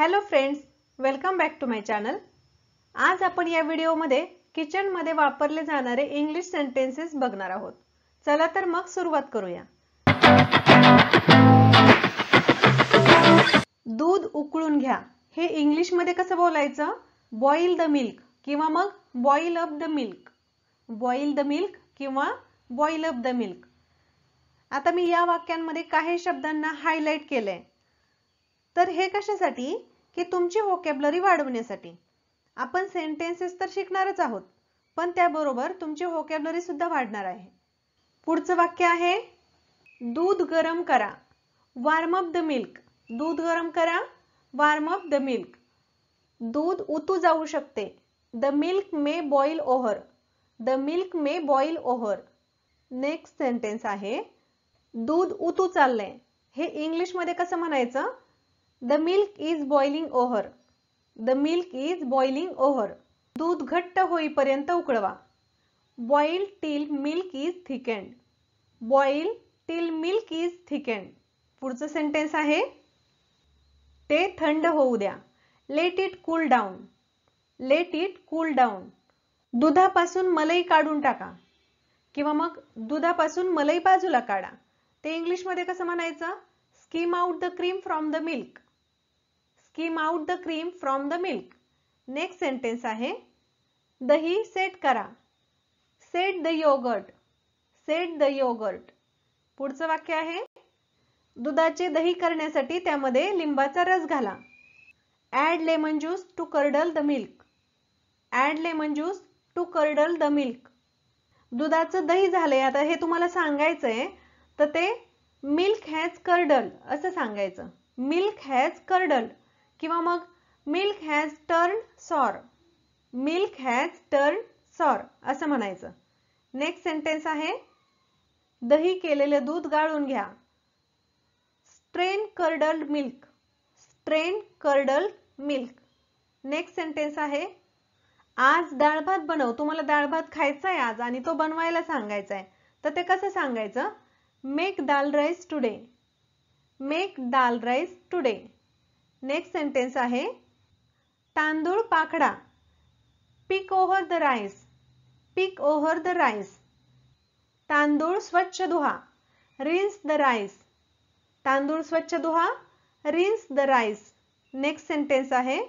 hello friends welcome back to my channel आज आपण या व्हिडिओमध्ये किचनमध्ये वापरले जाणारे इंग्लिश सेंटेन्सेस बघणार आहोत चला तर मग सुरुवात करूया दूध उकळून घ्या हे इंग्लिशमध्ये कसं बोलायचं बॉईल द मिल्क किंवा मग boil up the milk boil the milk किंवा बॉईल अप द मिल्क आता मी या वाक्यांमध्ये काही शब्दांना हायलाइट केलंय तर हे कशासाठी की तुमची व्होकॅबलरी वाढवण्यासाठी आपण सेंटेन्सेस तर शिकणारच आहोत पण त्याबरोबर तुमची व्होकॅबलरी सुद्धा वाढणार आहे पुढचं वाक्य आहे दूध गरम करा वार्म अप द मिल्क दूध गरम करा वार्म अप द मिल्क दूध उतू जाऊ शकते the milk may boil over the milk may boil over next sentence आहे दूध उतू चाललंय हे इंग्लिशमध्ये कसं म्हणायचं the milk is boiling over the milk is boiling over दूध घट्ट होईपर्यंत उकळवा boil till milk is thickened boil till milk is thickened पुढचं सेंटेन्स आहे ते थंड होऊ द्या let it cool down let it cool down दुधापासून मलई काढून टाका किंवा मग दुधापासून मलई बाजूला काढा ते इंग्लिशमध्ये कसं म्हणायचं skim out the cream from the milk skim out the cream from the milk next sentence आहे दही सेट करा set the yogurt set the yogurt पुढचं वाक्य आहे दुधाचे दही करण्यासाठी त्यामध्ये लिंबाचा रस घाला add lemon juice to curdle the milk add lemon juice to curdle the milk दुधाचं दही झालंय आता हे तुम्हाला सांगायचं आहे तर ते मिल्क हॅज कर्डल असं सांगायचं मिल्क हॅज कर्डल किंवा मग milk has turn sour milk has turn sour असं म्हणायचं नेक्स्ट सेंटेन्स आहे दही केलेलं दूध गाळून घ्या strain curdled milk strain curdled milk next sentence आहे आज डाळ भात बनव तुम्हाला डाळ भात खायचा आहे आज आणि तो बनवायला सांगायचा आहे तर ते कसं सांगायचं make dal rice today make dal rice today next sentence आहे तांदूळ पाखडा pick over the rice pick over the rice तांदूळ स्वच्छ दुहा रिन्स द राईस तांदूळ स्वच्छ दुहा rinse the rice next sentence आहे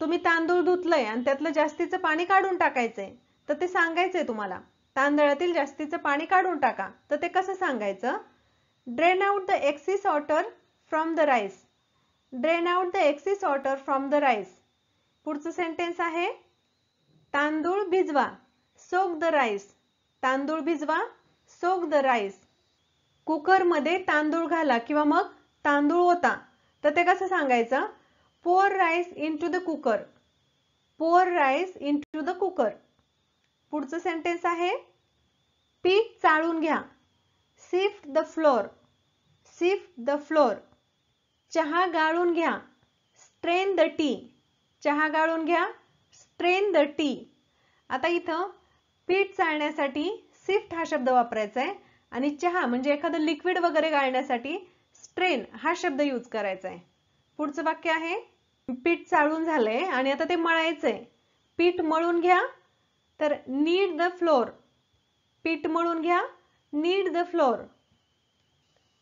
तुम्ही तांदूळ धुतलंय आणि त्यातलं जास्तीचं पाणी काढून टाकायचंय तर ते सांगायचंय तुम्हाला तांदळातील जास्तीचं पाणी काढून टाका तर ते कसं सांगायचं drain out the excess water from the rice drain out the excess water from the rice पुढचं सेंटेन्स आहे तांदूळ भिजवा सोक द राईस तांदूळ भिजवा सोक द राईस कुकरमध्ये तांदूळ घाला किंवा मग तांदूळ होता तर ते कसं सांगायचं pour rice into the cooker pour rice into the cooker पुढचं सेंटेन्स आहे पीठ चाळून घ्या sift the flour sift the flour चहा गाळून घ्या स्ट्रेन द टी चहा गाळून घ्या स्ट्रेन द टी आता इथं पीठ चाळण्यासाठी सिफ्ट हा शब्द वापरायचा आहे आणि चहा म्हणजे एखादं लिक्विड वगैरे गाळण्यासाठी स्ट्रेन हा शब्द यूज करायचा आहे पुढचं वाक्य आहे पीठ चाळून झालंय आणि आता ते मळायचंय पीठ मळून घ्या तर नीड द फ्लोर पीठ मळून घ्या नीड द फ्लोर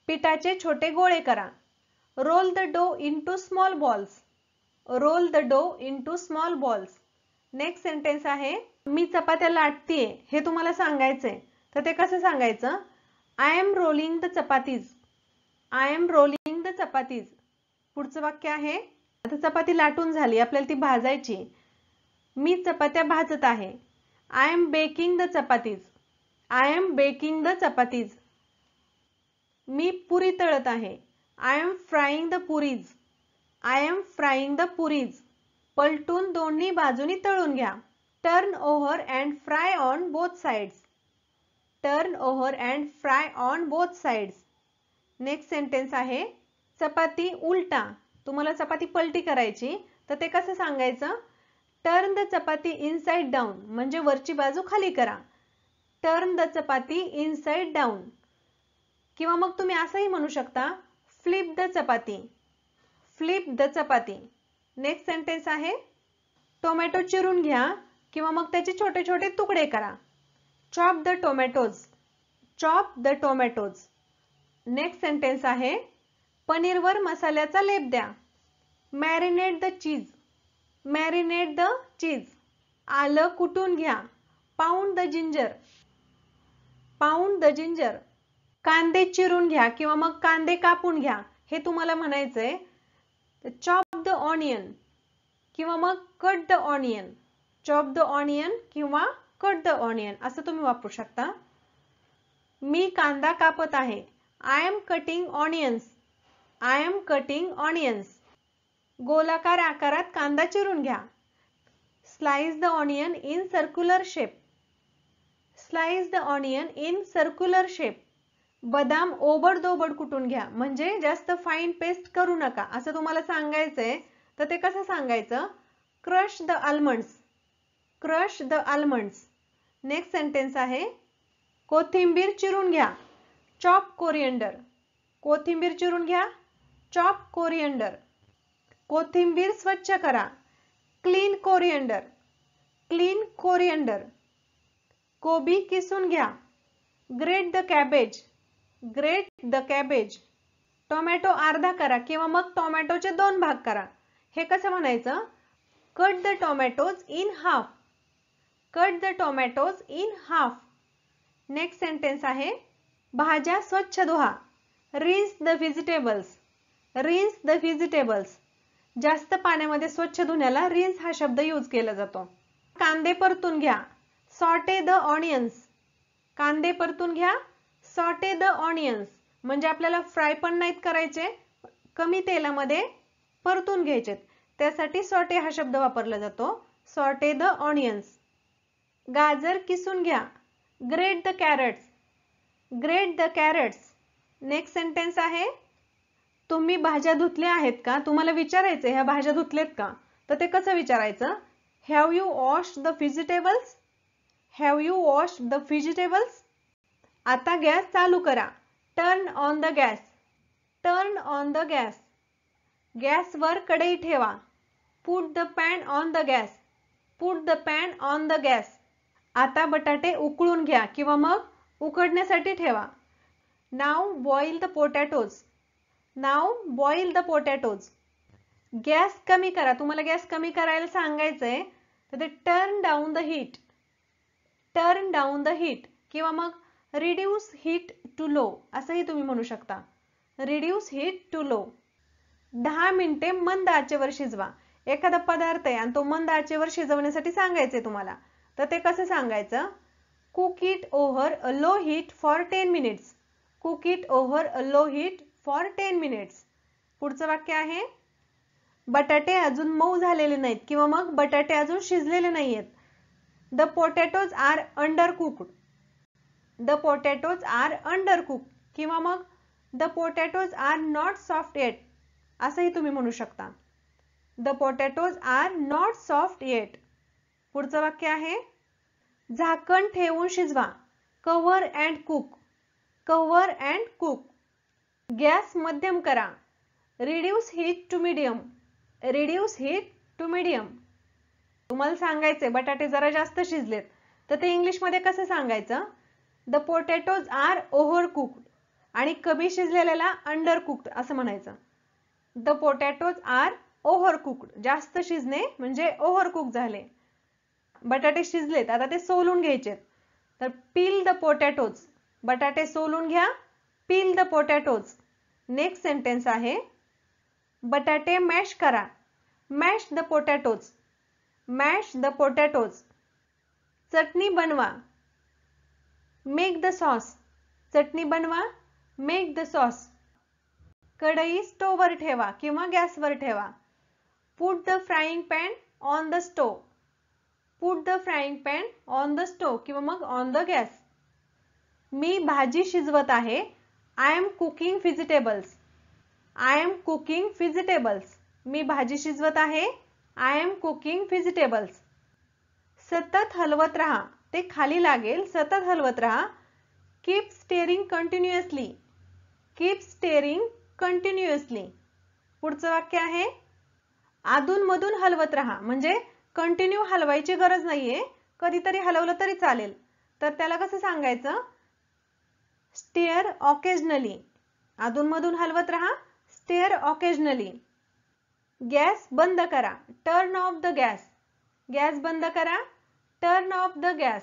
पिठाचे छोटे गोळे करा roll the dough into small balls roll the dough into small balls next sentence आहे मी चपात्या लाटतीये हे तुम्हाला सांगायचंय तर ते कसं सांगायचं I am rolling the chapatis I am rolling the chapatis पुढचं वाक्य आहे आता चपाती लाटून झाली आपल्याला ती भाजायची मी चपात्या भाजत आहे I am baking the chapatis I am baking the chapatis मी पुरी तळत आहे I am frying the puris I am frying the puris पलटून दोन्ही बाजूनी तळून घ्या turn over and fry on both sides turn over and fry on both sides next sentence आहे चपाती उलटा तुम्हाला चपाती पलटी करायची तर ते कसं सांगायचं turn the chapati inside down म्हणजे वरची बाजू खाली करा turn the chapati inside down किंवा मग तुम्ही असंही म्हणू शकता flip the chapati flip the chapati next sentence आहे टोमॅटो चिरून घ्या किंवा मग त्याचे छोटे छोटे तुकडे करा chop the tomatoes chop the tomatoes next sentence आहे पनीरवर मसाल्याचा लेप द्या marinate the cheese marinate the cheese आलं कुटून घ्या pound the ginger pound the ginger कांदे चिरून घ्या किंवा मग कांदे कापून घ्या हे तुम्हाला म्हणायचंय चॉप द ऑनियन किंवा मग cut the onion chop the onion किंवा कट द ऑनियन असं तुम्ही वापरू शकता मी कांदा कापत आहे I am cutting onions I am cutting onions गोलाकार आकारात कांदा चिरून घ्या slice the onion in circular shape slice the onion in circular shape बदाम ओबड दोबड कुटून घ्या म्हणजे जास्त फाईन पेस्ट करू नका असं तुम्हाला सांगायचंय तर ते कसं सांगायचं crush the almonds crush the almonds next sentence आहे कोथिंबीर चिरून घ्या चॉप कोरिएंडर कोथिंबीर चिरून घ्या चॉप कोरिएंडर कोथिंबीर स्वच्छ करा क्लीन कोरिएंडर क्लीन कोरिएंडर कोबी किसून घ्या grate the cabbage grate the cabbage tomato अर्धा करा किंवा मग टोमॅटोचे दोन भाग करा हे कसं म्हणायचं cut the tomatoes in half cut the tomatoes in half next sentence आहे भाज्या स्वच्छ धुवा rinse the vegetables rinse the vegetables जास्त पाण्यामध्ये स्वच्छ धुण्याला रिन्स हा शब्द यूज केला जातो कांदे परतून घ्या सॉटे द ऑनियन्स कांदे परतून घ्या सॉटे द ऑनियन्स म्हणजे आपल्याला फ्राय पण नाहीत करायचे कमी तेलामध्ये परतून घ्यायचेत त्यासाठी सॉटे हा शब्द वापरला जातो सॉटे द ऑनियन्स गाजर किसून घ्या grate the carrots grate the carrots next sentence आहे तुम्ही भाज्या धुतल्या आहेत का तुम्हाला विचारायचे ह्या भाज्या धुतल्यात का तर ते कसं विचारायचं have you wash the vegetables have you wash the vegetables आता गॅस चालू करा turn on the gas turn on the gas गॅसवर कढई ठेवा put the pan on the gas put the pan on the gas आता बटाटे उकळून घ्या किंवा मग उकडण्यासाठी ठेवा now boil the potatoes now boil the potatoes gas कमी करा तुम्हाला गॅस कमी करायला सांगायचंय तर ते turn down the heat turn down the heat किंवा मग रिड्यूस हीट टू लो असंही तुम्ही म्हणू शकता रिड्यूस हीट टू लो दहा मिनिटे मंद आचेवर शिजवा एखादा पदार्थ आहे आणि तो मंद आचेवर शिजवण्यासाठी सांगायचे तुम्हाला तर ते कसं सांगायचं cook it over a low heat for ten minutes cook it over a low heat for ten minutes पुढचं वाक्य आहे बटाटे अजून मऊ झालेले नाहीत किंवा मग बटाटे अजून शिजलेले नाही आहेत the potatoes are undercooked the potatoes are undercook किंवा मग the potatoes are not soft yet असंही तुम्ही म्हणू शकता the potatoes are not soft yet पुढचं वाक्य आहे झाकण ठेवून शिजवा cover and cook cover and cook gas मध्यम करा reduce heat to medium reduce heat to medium तुम्हाला सांगायचे बटाटे जरा जास्त शिजलेत तर ते इंग्लिशमध्ये कसं सांगायचं the potatoes are overcooked आणि कमी शिजलेल्याला अंडर कुक्ड असं म्हणायचं the potatoes are overcooked जास्त शिजणे म्हणजे ओव्हर कुक झाले बटाटे शिजलेत आता ते सोलून घ्यायचेत तर पील द पोटॅटोज बटाटे सोलून घ्या peel the potatoes next sentence आहे बटाटे मॅश करा mash the potatoes mash the potatoes चटणी बनवा मेक द सॉस चटनी बनवा मेक द सॉस कढई स्टोव ठेवा गैस गॅसवर ठेवा put the frying pan on the stove put the frying pan on the stove कि मग ऑन द गैस मी भाजी शिजवत आहे I am cooking vegetables I am cooking vegetables मी भाजी शिजवत आहे आई एम कुकिंग वेजिटेबल्स सतत हलवत रहा ते खाली लागेल सतत हलवत राहा keep stirring continuously keep stirring continuously पुढचं वाक्य आहे अधूनमधून हलवत राहा म्हणजे कंटिन्यू हलवायची गरज नाहीये कधीतरी हलवलं तरी चालेल तर त्याला कसं सांगायचं स्टेअर ऑकेजनली अधूनमधून हलवत राहा स्टेअर ऑकेजनली गॅस बंद करा turn off the gas gas बंद करा टर्न ऑफ द गॅस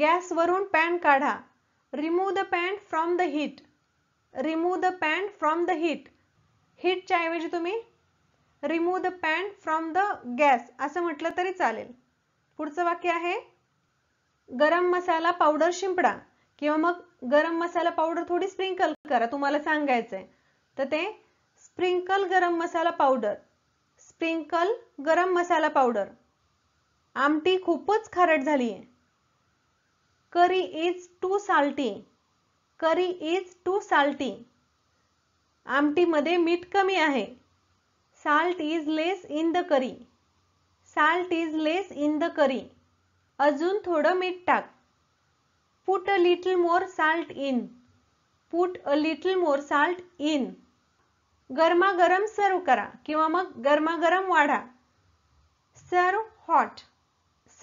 गॅसवरून पॅन काढा remove the pan from the heat remove the pan from the heat हीटच्या ऐवजी तुम्ही remove the pan from the gas असं म्हटलं तरी चालेल पुढचं वाक्य आहे गरम मसाला पावडर शिंपडा किंवा मग गरम मसाला पावडर थोडी स्प्रिंकल करा तुम्हाला सांगायचंय तर ते स्प्रिंकल गरम मसाला पावडर स्प्रिंकल गरम मसाला पावडर आमटी खूपच खारट झाली आहे curry is too salty curry is too salty आमटीमध्ये मीठ कमी आहे salt is less in the curry salt is less in the curry अजून थोडं मीठ टाक put a little more salt in put a little more salt in गरमागरम सर्व करा किंवा मग गरमागरम वाढा सर्व हॉट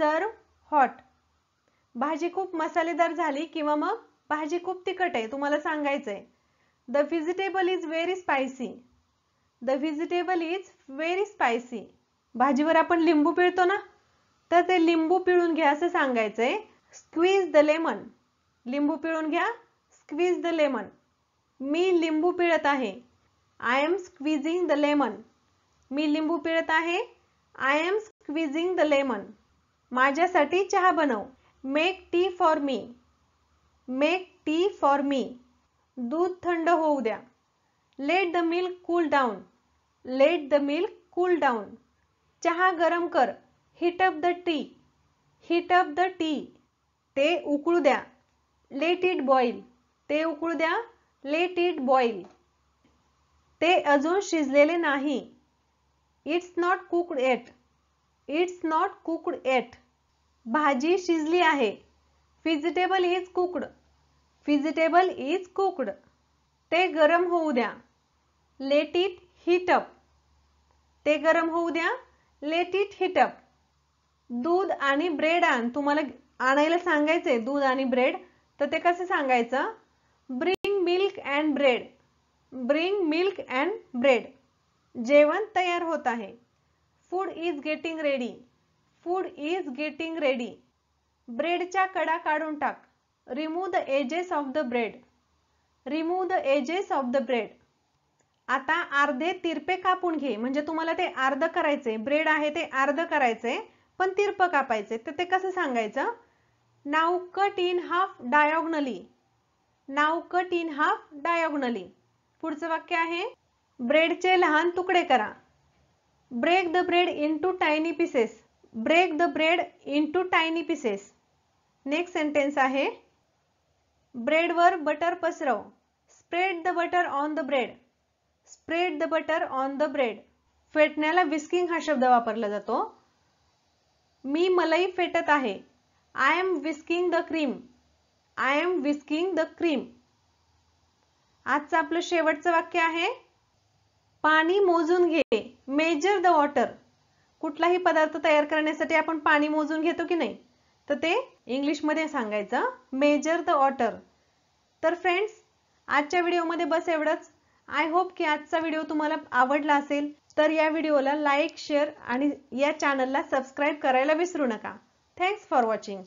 सर्व हॉट भाजी खूप मसालेदार झाली किंवा मग भाजी खूप तिखट आहे तुम्हाला सांगायचंय the vegetable is very spicy the vegetable is very spicy भाजीवर आपण लिंबू पिळतो ना तर ते लिंबू पिळून घ्या असं सांगायचंय स्क्वीज द लेमन लिंबू पिळून घ्या स्क्वीज द लेमन मी लिंबू पिळत आहे I am squeezing the lemon मी लिंबू पिळत आहे I am squeezing the lemon माझ्यासाठी चहा बनव make tea for me make tea for me दूध थंड होऊ द्या let the milk cool down let the milk cool down चहा गरम कर heat up the tea heat up the tea ते उकळू द्या लेट इट बॉईल ते उकळू द्या लेट इट बॉईल ते अजून शिजलेले नाही it's not cooked yet it's not cooked yet भाजी शिजली आहे vegetable is cooked vegetable is cooked ते गरम होऊ द्या लेट इट हिटअप ते गरम होऊ द्या लेट इट हिटअप दूध आणि ब्रेड आण तुम्हाला आणायला सांगायचे दूध आणि ब्रेड तर ते कसं सांगायचं bring milk and bread bring milk and bread जेवण तयार होत आहे food is getting ready food is getting ready ब्रेडच्या कडा काढून टाक remove the edges of the bread remove the edges of the bread आता अर्धे तिरपे कापून घे म्हणजे तुम्हाला ते अर्ध करायचे ब्रेड आहे ते अर्ध करायचे पण तिरप कापायचे तर ते कसं सांगायचं now cut in half diagonally now cut in half diagonally पुढचं वाक्य आहे ब्रेडचे लहान तुकडे करा break the bread into tiny pieces break the bread into tiny pieces next sentence आहे ब्रेडवर बटर पसरव spread the butter on the bread spread the butter on the bread फेटण्याला विस्किंग हा शब्द वापरला जातो मी मलाई फेटत आहे I am whisking the cream I am whisking the cream आजचं आपलं शेवटचं वाक्य आहे पाणी मोजून घे मेजर द वॉटर कुठलाही पदार्थ तयार करण्यासाठी आपण पाणी मोजून घेतो की नाही तर ते इंग्लिशमध्ये सांगायचं मेजर द वॉटर तर फ्रेंड्स आजच्या व्हिडिओमध्ये बस एवढंच आय होप की आजचा व्हिडिओ तुम्हाला आवडला असेल तर या व्हिडिओला लाईक शेअर आणि या चॅनलला सबस्क्राईब करायला विसरू नका थँक्स फॉर वॉचिंग